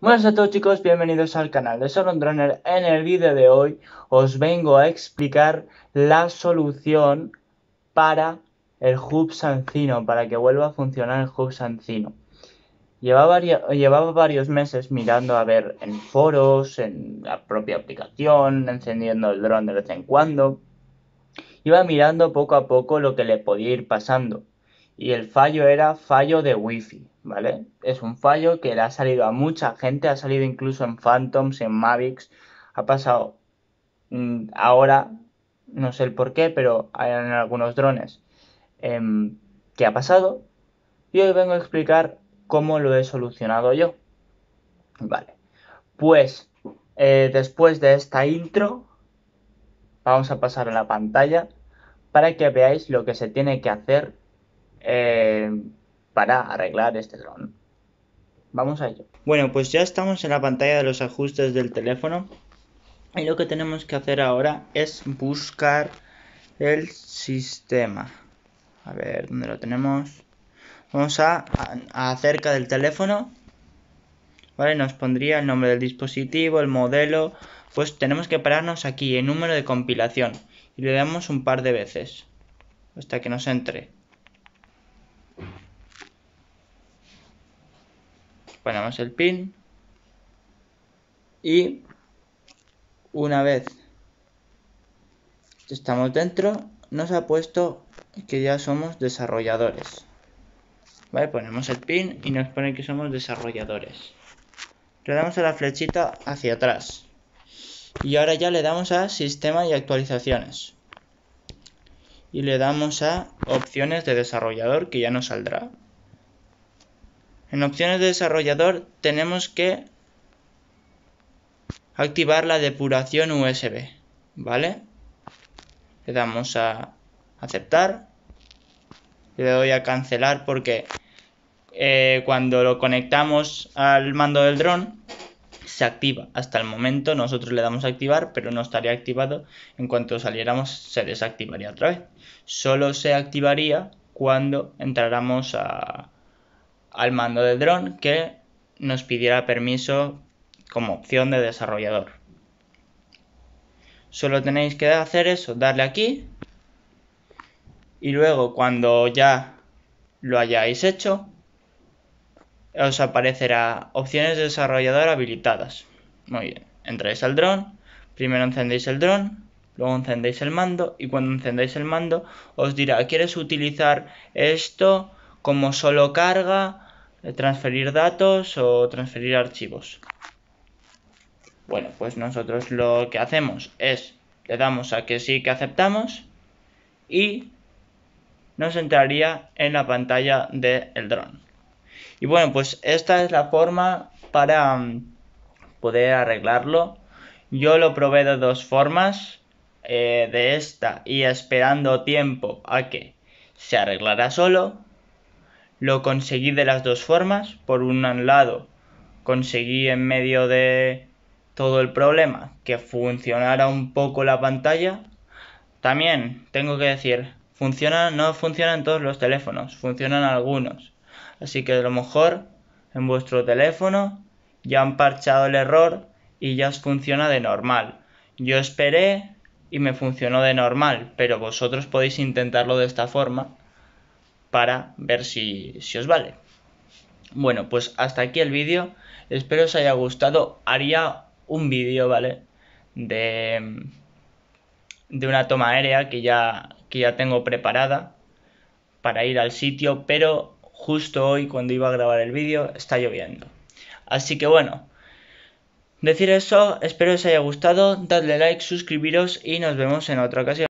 Buenas a todos chicos, bienvenidos al canal de Droner En el vídeo de hoy os vengo a explicar la solución para el Hub Sancino, para que vuelva a funcionar el Hub Sancino. Llevaba, varios, llevaba varios meses mirando a ver en foros, en la propia aplicación, encendiendo el dron de vez en cuando. Iba mirando poco a poco lo que le podía ir pasando y el fallo era fallo de wifi, ¿vale? Es un fallo que le ha salido a mucha gente, ha salido incluso en Phantoms, en Mavics, ha pasado mm, ahora, no sé el por qué, pero en algunos drones ¿Qué em, que ha pasado. Y hoy vengo a explicar cómo lo he solucionado yo. Vale, pues eh, después de esta intro, vamos a pasar a la pantalla para que veáis lo que se tiene que hacer eh, para arreglar este dron. Vamos a ello. Bueno, pues ya estamos en la pantalla de los ajustes del teléfono. Y lo que tenemos que hacer ahora es buscar el sistema. A ver, ¿dónde lo tenemos? Vamos a, a, acerca del teléfono. Vale, nos pondría el nombre del dispositivo, el modelo. Pues tenemos que pararnos aquí el número de compilación. Y le damos un par de veces. Hasta que nos entre. ponemos el pin y una vez estamos dentro nos ha puesto que ya somos desarrolladores ponemos el pin y nos pone que somos desarrolladores le damos a la flechita hacia atrás y ahora ya le damos a sistema y actualizaciones y le damos a opciones de desarrollador que ya nos saldrá en opciones de desarrollador tenemos que activar la depuración USB, ¿vale? Le damos a aceptar, le doy a cancelar porque eh, cuando lo conectamos al mando del dron se activa. Hasta el momento nosotros le damos a activar, pero no estaría activado. En cuanto saliéramos se desactivaría otra vez. Solo se activaría cuando entráramos a, al mando del dron que nos pidiera permiso como opción de desarrollador. Solo tenéis que hacer eso, darle aquí y luego cuando ya lo hayáis hecho os aparecerá opciones de desarrollador habilitadas. Muy bien, entráis al dron, primero encendéis el dron, luego encendéis el mando y cuando encendéis el mando os dirá ¿quieres utilizar esto como solo carga eh, transferir datos o transferir archivos. Bueno, pues nosotros lo que hacemos es le damos a que sí que aceptamos y nos entraría en la pantalla del drone dron. Y bueno, pues esta es la forma para mm, poder arreglarlo. Yo lo probé de dos formas, eh, de esta y esperando tiempo a que se arreglara solo, lo conseguí de las dos formas. Por un lado, conseguí en medio de todo el problema que funcionara un poco la pantalla. También tengo que decir, funciona, no funcionan todos los teléfonos, funcionan algunos. Así que a lo mejor en vuestro teléfono ya han parchado el error y ya os funciona de normal. Yo esperé y me funcionó de normal, pero vosotros podéis intentarlo de esta forma para ver si, os vale. Bueno, pues hasta aquí el vídeo. Espero os haya gustado. Haría un vídeo, ¿vale? De, de una toma aérea que ya, que ya tengo preparada para ir al sitio, pero justo hoy cuando iba a grabar el vídeo está lloviendo. Así que bueno, decir eso, espero os haya gustado, dadle like, suscribiros y nos vemos en otra ocasión.